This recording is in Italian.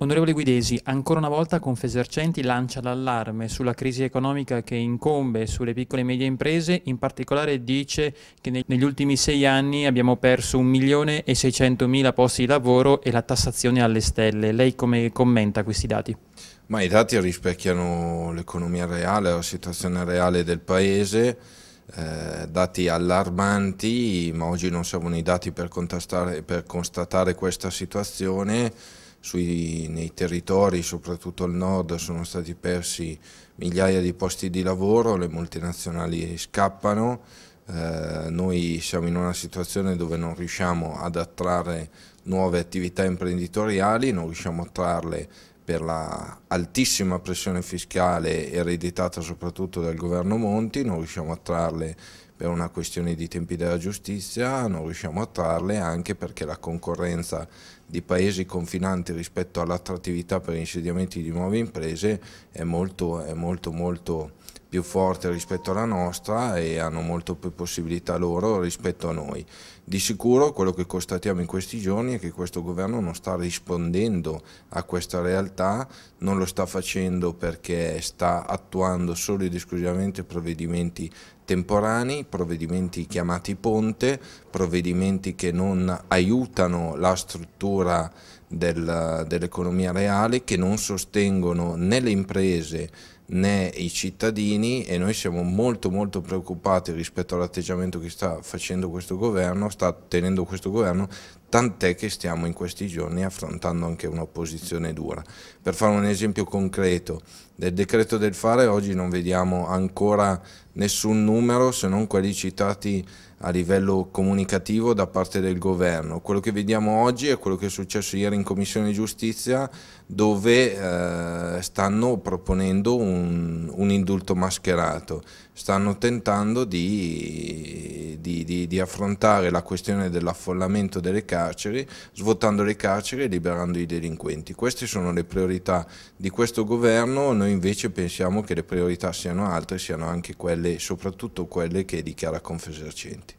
Onorevole Guidesi, ancora una volta Confesercenti lancia l'allarme sulla crisi economica che incombe sulle piccole e medie imprese, in particolare dice che negli ultimi sei anni abbiamo perso 1.600.000 posti di lavoro e la tassazione alle stelle. Lei come commenta questi dati? Ma I dati rispecchiano l'economia reale, la situazione reale del Paese, eh, dati allarmanti, ma oggi non servono i dati per, per constatare questa situazione sui, nei territori, soprattutto al nord, sono stati persi migliaia di posti di lavoro, le multinazionali scappano, eh, noi siamo in una situazione dove non riusciamo ad attrarre nuove attività imprenditoriali, non riusciamo a attrarle per l'altissima la pressione fiscale ereditata soprattutto dal governo Monti, non riusciamo a attrarle per una questione di tempi della giustizia non riusciamo a trarle anche perché la concorrenza di paesi confinanti rispetto all'attrattività per insediamenti di nuove imprese è molto, è molto, molto più forte rispetto alla nostra e hanno molto più possibilità loro rispetto a noi. Di sicuro quello che constatiamo in questi giorni è che questo governo non sta rispondendo a questa realtà, non lo sta facendo perché sta attuando solo ed esclusivamente provvedimenti temporanei, provvedimenti chiamati ponte, provvedimenti che non aiutano la struttura del, dell'economia reale che non sostengono né le imprese né i cittadini e noi siamo molto molto preoccupati rispetto all'atteggiamento che sta facendo questo governo, sta tenendo questo governo, tant'è che stiamo in questi giorni affrontando anche una posizione dura. Per fare un esempio concreto, del decreto del fare oggi non vediamo ancora nessun numero se non quelli citati a livello comunicativo da parte del governo. Quello che vediamo oggi è quello che è successo ieri in Commissione Giustizia dove eh, eh, stanno proponendo un, un, indulto mascherato, stanno tentando di, di, di, di affrontare la questione dell'affollamento delle carceri, svuotando le carceri e liberando i delinquenti. Queste sono le priorità di questo governo, noi invece pensiamo che le priorità siano altre, siano anche quelle, soprattutto quelle che dichiara Confesercenti.